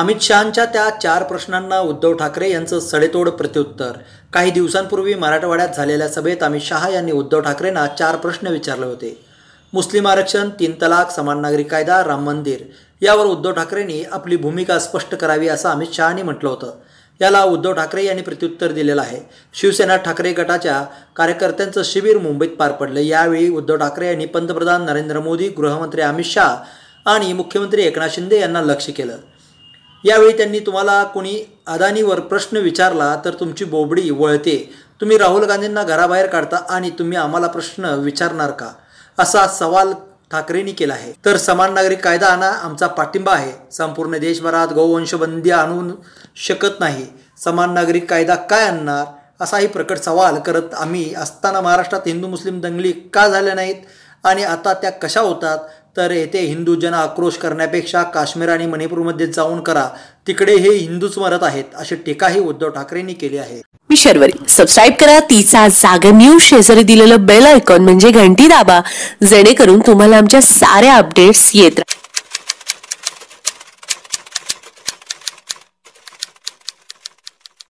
अमित शहांच्या त्या चार प्रश्नांना उद्धव ठाकरे यांचं सडेतोड प्रत्युत्तर काही दिवसांपूर्वी मराठवाड्यात झालेल्या सभेत अमित शहा यांनी उद्धव ठाकरेंना चार प्रश्न विचारले होते मुस्लिम आरक्षण तीन तलाक समान नागरी कायदा राम मंदिर यावर उद्धव ठाकरेंनी आपली भूमिका स्पष्ट करावी असं अमित शहानी म्हटलं होतं याला उद्धव ठाकरे यांनी प्रत्युत्तर दिलेलं आहे शिवसेना ठाकरे गटाच्या कार्यकर्त्यांचं शिबिर मुंबईत पार पडलं यावेळी उद्धव ठाकरे यांनी पंतप्रधान नरेंद्र मोदी गृहमंत्री अमित शहा आणि मुख्यमंत्री एकनाथ शिंदे यांना लक्ष केलं यावेळी त्यांनी तुम्हाला कोणी अदानीवर प्रश्न विचारला तर तुमची बोबडी वळते तुम्ही राहुल गांधींना घराबाहेर काढता आणि तुम्ही आम्हाला प्रश्न विचारणार का असा सवाल ठाकरेंनी केला आहे तर समान नागरिक कायदा आणा आमचा पाठिंबा आहे संपूर्ण देशभरात गोवंशबंदी आणू शकत नाही समान नागरिक कायदा काय आणणार असाही प्रकट सवाल करत आम्ही असताना महाराष्ट्रात हिंदू मुस्लिम दंगली का झाल्या नाहीत आणि आता त्या कशा होतात तर येथे हिंदू जन आक्रोश करण्यापेक्षा काश्मीर आणि मणिपूरमध्ये जाऊन करा तिकडे हे हिंदूच मरत आहेत अशी टीकाही उद्धव ठाकरेंनी केली आहे मी शर्वरी सबस्क्राईब करा तिचा जागर न्यूज शेजारी दिलेलं बेल आयकॉन म्हणजे घंटी दाबा जेणेकरून तुम्हाला आमच्या साऱ्या अपडेट्स येत